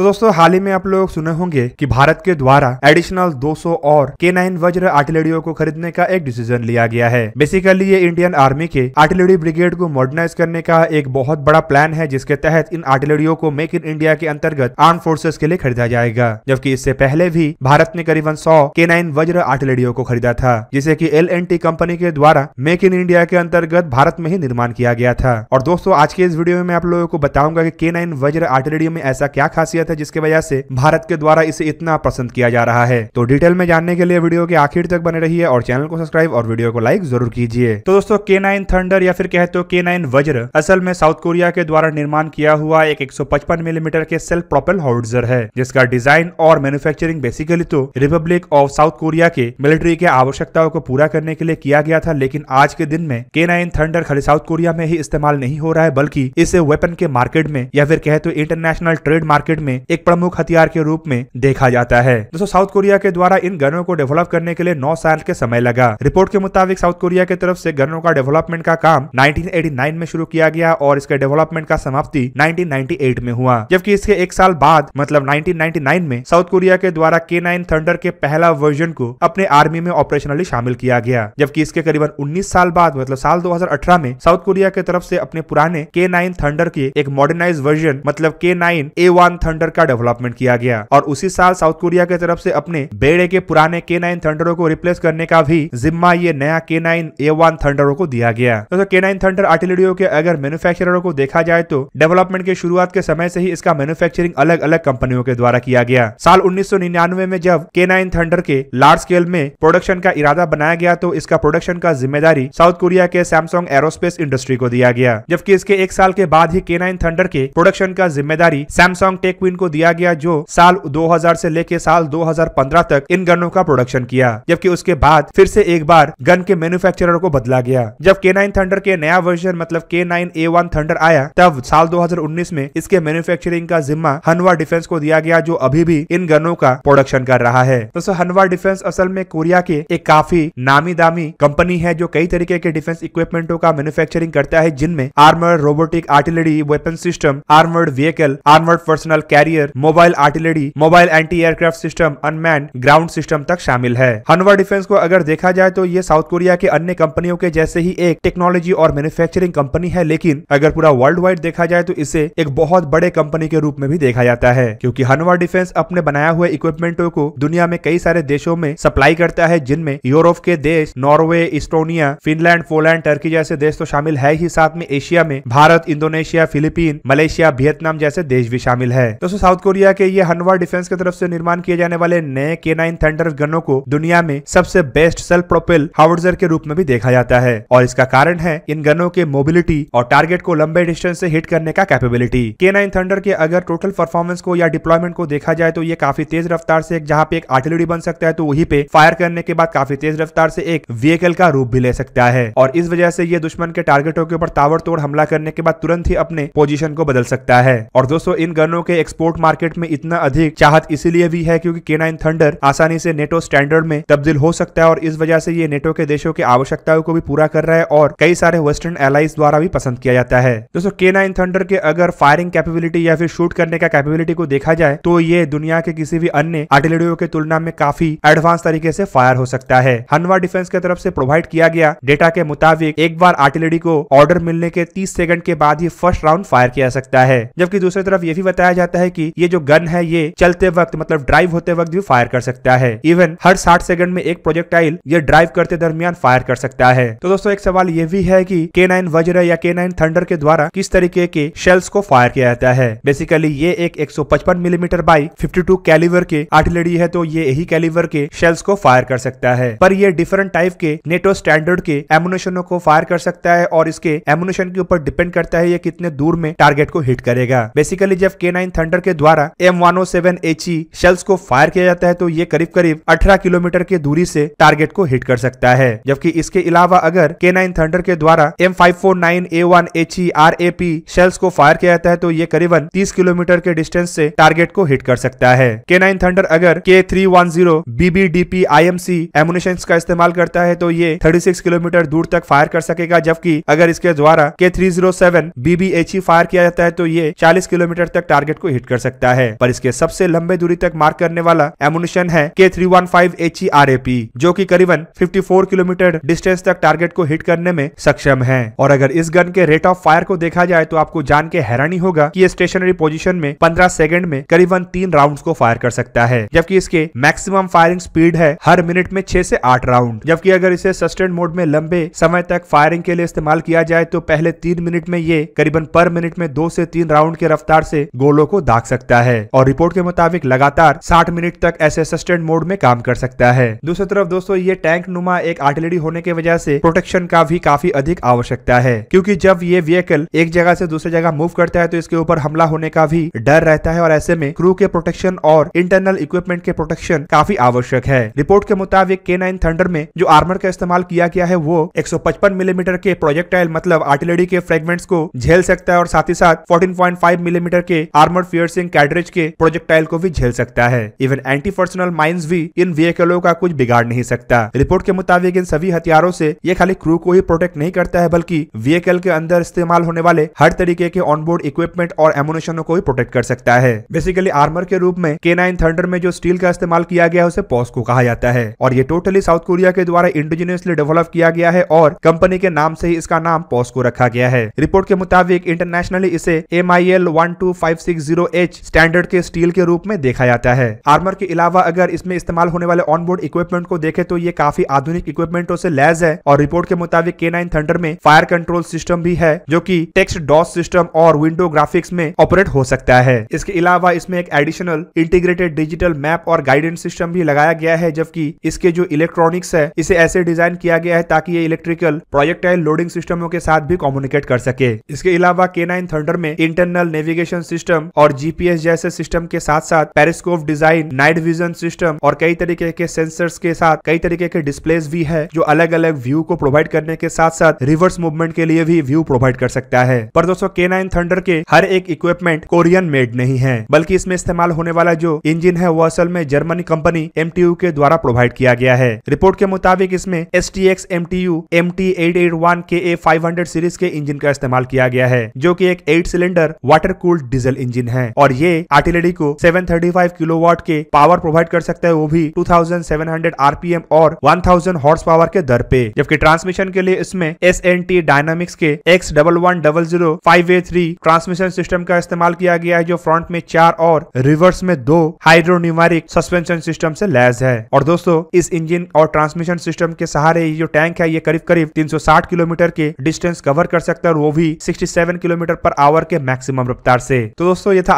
तो दोस्तों हाल ही में आप लोग सुने होंगे कि भारत के द्वारा एडिशनल 200 और के नाइन वज्र आर्टिलरियों को खरीदने का एक डिसीजन लिया गया है बेसिकली ये इंडियन आर्मी के आर्टिलरी ब्रिगेड को मॉडर्नाइज करने का एक बहुत बड़ा प्लान है जिसके तहत इन आर्टिलरियों को मेक इन इंडिया के अंतर्गत आर्म फोर्सेस के लिए खरीदा जाएगा जबकि इससे पहले भी भारत ने करीबन सौ के नाइन वज्र आर्टिलरियों को खरीदा था जिसे की एल कंपनी के द्वारा मेक इन इंडिया के अंतर्गत भारत में ही निर्माण किया गया था और दोस्तों आज के इस वीडियो में आप लोगों को बताऊंगा की के नाइन वज्र आर्टिलरी में ऐसा क्या खासियत थे जिसकी वजह से भारत के द्वारा इसे इतना पसंद किया जा रहा है तो डिटेल में जानने के लिए वीडियो के आखिर तक बने रही और चैनल को सब्सक्राइब और वीडियो को लाइक जरूर कीजिए तो दोस्तों के नाइन थंडर या फिर कहते हो के नाइन वज्र असल में साउथ कोरिया के द्वारा निर्माण किया हुआ एक पचपन मिलीमीटर के सेल्फ प्रोपेल हाउडर है जिसका डिजाइन और मैन्युफैक्चरिंग बेसिकली तो रिपब्लिक ऑफ साउथ कोरिया के मिलिट्री के आवश्यकताओं को पूरा करने के लिए किया गया था लेकिन आज के दिन में के नाइन थंडर खाली साउथ कोरिया में ही इस्तेमाल नहीं हो रहा है बल्कि इसे वेपन के मार्केट में या फिर कहे तो इंटरनेशनल ट्रेड मार्केट में में एक प्रमुख हथियार के रूप में देखा जाता है दोस्तों साउथ कोरिया के द्वारा इन गनों को डेवलप करने के लिए नौ साल के समय लगा रिपोर्ट के मुताबिक साउथ कोरिया की तरफ ऐसी गनों का डेवलपमेंट का काम नाइनटीन में शुरू किया गया और इसके डेवलपमेंट का समाप्ति नाइनटीन में हुआ जबकि इसके एक साल बाद मतलब नाइनटीन में साउथ कोरिया के द्वारा के नाइन थंडर के पहला वर्जन को अपने आर्मी में ऑपरेशनली शामिल किया गया जबकि इसके करीबन उन्नीस साल बाद मतलब साल 2018 में साउथ कोरिया की तरफ से अपने पुराने के नाइन थंडर के एक मॉडर्नाइज वर्जन मतलब K nine A one thunder thunder का डेवलपमेंट किया गया और उसी साल साउथ कोरिया की तरफ से अपने बेड़े के पुराने के नाइन थंडरों को रिप्लेस करने का भी जिम्मा ये नया के नाइन ए वन थंडरों को दिया गया दोस्तों के नाइन थंडर आर्टिलरियो के अगर मैन्युफैक्चररों को देखा जाए तो डेवलपमेंट के शुरुआत के समय से ही इसका मैन्युफैक्चरिंग अलग अलग कंपनियों के द्वारा किया गया साल उन्नीस में जब के नाइन थंडर के लार्ज स्केल में प्रोडक्शन का इरादा बनाया गया तो इसका प्रोडक्शन का जिम्मेदारी साउथ कोरिया के सैमसंग एरोस्पेस इंडस्ट्री को दिया गया जबकि इसके एक साल के बाद ही के नाइन थंडर के प्रोडक्शन का जिम्मेदारी सैमसंग टेक क्वीन को दिया गया जो साल 2000 से लेके साल 2015 तक इन गनों का प्रोडक्शन किया जबकि उसके बाद फिर से एक बार गन के मैन्युफैक्चरर को बदला गया जब के थंडर के नया वर्जन मतलब के नाइन थंडर आया तब साल 2019 में इसके मैन्युफैक्चरिंग का जिम्मा हनवा डिफेंस को दिया गया जो अभी भी इन गनों का प्रोडक्शन कर रहा है दोस्तों हनवा डिफेंस असल में कोरिया के एक काफी नामी दामी कंपनी है जो कई तरीके के डिफेंस इक्विपमेंटो का मैन्युफैक्चरिंग करता है जिनमें armoured robotic artillery weapon system armoured vehicle armoured personnel carrier mobile artillery mobile anti aircraft system unmanned ground system तक शामिल है हनवा डिफेंस को अगर देखा जाए तो ये साउथ कोरिया के अन्य कंपनियों के जैसे ही एक टेक्नोलॉजी और मैन्युफैक्चरिंग कंपनी है लेकिन अगर पूरा वर्ल्ड वाइड देखा जाए तो इसे एक बहुत बड़े कंपनी के रूप में भी देखा जाता है क्योंकि हनवा डिफेंस अपने बनाया हुए इक्विपमेंटों को दुनिया में कई सारे देशों में सप्लाई करता है जिनमें यूरोप के देश Norway Estonia Finland Poland Turkey जैसे देश तो शामिल है ही साथ में एशिया में Bharat Indonesia Philippine Malaysia Vietnam जैसे देश भी शामिल है तो दोस्तों साउथ कोरिया के ये हनवा डिफेंस की तरफ से निर्माण किए जाने वाले नए के नाइन थंडर गनों को दुनिया में सबसे बेस्ट सेल्फ प्रोपेल हाउडजर के रूप में भी देखा जाता है और इसका कारण है इन गनों के मोबिलिटी और टारगेट को लंबे डिस्टेंस से हिट करने का कैपेबिलिटी के नाइन थंडर के अगर टोटल परफॉर्मेंस को या डिप्लॉयमेंट को देखा जाए तो ये काफी तेज रफ्तार से जहाँ पे एक आर्टिलरी बन सकता है तो वही पे फायर करने के बाद काफी तेज रफ्तार से एक व्हीकल का रूप भी ले सकता है और इस वजह से ये दुश्मन के टारगेटों के ऊपर तावड़ हमला करने के बाद तुरंत ही अपने पोजिशन को बदल सकता है और दोस्तों इन गनों के एक्सपर्ट एक्सपोर्ट मार्केट में इतना अधिक चाहत इसीलिए भी है क्योंकि के नाइन थंडर आसानी से नेटो स्टैंडर्ड में तब्दील हो सकता है और इस वजह से ये नेटो के देशों की आवश्यकताओं को भी पूरा कर रहा है और कई सारे वेस्टर्न एलाइज द्वारा भी पसंद किया जाता है दोस्तों के नाइन थंडर के अगर फायरिंग कैपेबिलिटी या फिर शूट करने का कैपेबिलिटी को देखा जाए तो ये दुनिया के किसी भी अन्य आर्टिलरियों के तुलना में काफी एडवांस तरीके से फायर हो सकता है हनवा डिफेंस की तरफ से प्रोवाइड किया गया डेटा के मुताबिक एक बार आर्टिलरी को ऑर्डर मिलने के 30 सेकंड के बाद ही फर्स्ट राउंड फायर किया सकता है जबकि दूसरी तरफ ये भी बताया जाता है है कि ये जो गन है ये चलते वक्त मतलब ड्राइव होते वक्त भी फायर कर सकता है इवन हर साठ सेकंड में एक प्रोजेक्टाइल ये ड्राइव करते दरमियान फायर कर सकता है तो दोस्तों एक सवाल ये भी है की के नाइन वज्र या के नाइन थंडर के द्वारा किस तरीके के शेल्स को फायर किया जाता है बेसिकली ये एक पचपन मिलीमीटर बाई फिफ्टी कैलिवर के आर्टिलरी है तो ये यही कैलिवर के शेल्स को फायर कर सकता है पर ये डिफरेंट टाइप के नेटो स्टैंडर्ड के एमुनेशनों को फायर कर सकता है और इसके एमुनेशन के ऊपर डिपेंड करता है ये कितने दूर में टारगेट को हिट करेगा बेसिकली जब के नाइन थंडर हेलीकॉप्टर के द्वारा M one O seven H E shells को फायर किया जाता है तो ये करीब करीब अठारह किलोमीटर की दूरी से टारगेट को हिट कर सकता है जबकि इसके अलावा अगर के नाइन थंडर के द्वारा M five four nine A one H E R A P shells को फायर किया जाता है तो ये करीबन तीस किलोमीटर के डिस्टेंस से टारगेट को हिट कर सकता है के नाइन थंडर अगर K three one zero BB D P I M C ammunition का इस्तेमाल करता है तो ये थर्टी सिक्स किलोमीटर दूर तक फायर कर सकेगा जबकि अगर इसके द्वारा K three zero seven BB H E fire किया जाता है तो ये चालीस किलोमीटर तक टारगेट को हिट कर सकता है पर इसके सबसे लंबे दूरी तक मार्क करने वाला एमुनिशन है K three one five H E R A P जो की करीबन फिफ्टी फोर किलोमीटर डिस्टेंस तक टारगेट को हिट करने में सक्षम है और अगर इस गन के रेट ऑफ फायर को देखा जाए तो आपको जान के हैरानी होगा की स्टेशनरी पोजिशन में पंद्रह सेकेंड में करीबन तीन राउंड को फायर कर सकता है जबकि इसके मैक्सिमम फायरिंग स्पीड है हर मिनट में छह से आठ राउंड जबकि अगर इसे सस्टेंड मोड में लंबे समय तक फायरिंग के लिए इस्तेमाल किया जाए तो पहले तीन मिनट में ये करीबन पर मिनट में दो से तीन राउंड के रफ्तार से गोलों को दाग सकता है और रिपोर्ट के मुताबिक लगातार 60 मिनट तक ऐसे सस्टेंड मोड में काम कर सकता है दूसरी तरफ दोस्तों ये टैंक नुमा एक आर्टिलरी होने की वजह से प्रोटेक्शन का भी काफी अधिक आवश्यकता है क्योंकि जब ये व्हीकल एक जगह से दूसरी जगह मूव करता है तो इसके ऊपर हमला होने का भी डर रहता है और ऐसे में क्रू के प्रोटेक्शन और इंटरनल इक्विपमेंट के प्रोटेक्शन काफी आवश्यक है रिपोर्ट के मुताबिक के नाइन थंडर में जो आर्मर का इस्तेमाल किया गया है वो 155 मिलीमीटर mm के प्रोजेक्टाइल मतलब आर्टिलरी के फ्रेगमेंट्स को झेल सकता है और साथ ही साथ 14.5 मिलीमीटर mm के आर्मर पियर्सिंग कैटरेज के प्रोजेक्टाइल को भी झेल सकता है इवन एंटी पर्सनल माइन्स भी इन व्हीकलों का कुछ बिगाड़ नहीं सकता रिपोर्ट के मुताबिक इन सभी हथियारों से ये खाली क्रू को ही प्रोटेक्ट नहीं करता है बल्कि व्हीकल के अंदर इस्तेमाल होने वाले हर तरीके के ऑनबोर्ड इक्विपमेंट और एमोनेशनों को भी प्रोटेक्ट कर सकता है बेसिकली आर्मर के रूप में के नाइन थंडर में जो स्टील का इस्तेमाल किया गया है उसे पॉस को कहा जाता है और ये टोटली साउथ कोरिया के द्वारा इंडिजिनियसली डेवलप किया गया है और कंपनी के नाम से ही इसका नाम पॉस को रखा गया है रिपोर्ट के मुताबिक इंटरनेशनली इसे M I L one two five six zero H standard के स्टील के रूप में देखा जाता है आर्मर के अलावा अगर इसमें इस्तेमाल होने वाले ऑनबोर्ड इक्विपमेंट को देखे तो ये काफी आधुनिक इक्विपमेंटों से लैस है और रिपोर्ट के मुताबिक के नाइन थंडर में फायर कंट्रोल सिस्टम भी है जो की टेक्स्ट डॉस सिस्टम और विंडो ग्राफिक्स में ऑपरेट हो सकता है इसके अलावा इसमें एक एडिशनल इंटीग्रेटेड डिजिटल मैप और गाइडेंस सिस्टम भी लगाया गया है जबकि इसके जो इलेक्ट्रॉनिक्स है इसे ऐसे डिजाइन किया गया है ताकि ये इलेक्ट्रिकल प्रोजेक्टाइल लोडिंग सिस्टमों के साथ भी कम्युनिकेट कर सके इसके अलावा के नाइन थंडर में इंटरनल नेविगेशन सिस्टम और जीपीएस जैसे सिस्टम के साथ साथ periscope design night vision system और कई तरीके के सेंसर्स के साथ कई तरीके के डिस्प्लेस भी है जो अलग अलग व्यू को प्रोवाइड करने के साथ साथ रिवर्स मूवमेंट के लिए भी व्यू प्रोवाइड कर सकता है पर दोस्तों के नाइन थंडर के हर एक इक्विपमेंट कोरियन मेड नहीं है बल्कि इसमें इस्तेमाल होने वाला जो इंजिन है वो असल में जर्मनी कंपनी एम के द्वारा प्रोवाइड किया गया है रिपोर्ट के मुताबिक इसमें S T X M T U M T eight eight one K A five hundred series के इंजन का इस्तेमाल किया गया है जो की एक eight cylinder water cooled diesel engine है है और ये आर्टिलरी को 735 किलोवाट के पावर प्रोवाइड कर सकता है वो भी 2700 आरपीएम और 1000 हॉर्स पावर के दर पे जबकि ट्रांसमिशन के लिए इसमें एस एन टी डायनामिक्स के X double one double zero five A three transmission system का इस्तेमाल किया गया है जो फ्रंट में चार और रिवर्स में दो हाइड्रोन्यूमारिक सस्पेंशन सिस्टम से लैस है और दोस्तों इस इंजिन और ट्रांसमिशन सिस्टम के सहारे ये जो टैंक है ये करीब करीब 360 किलोमीटर के डिस्टेंस कवर कर सकता है और वो भी 67 किलोमीटर पर आवर के मैक्सिमम रफ्तार से तो दोस्तों ये था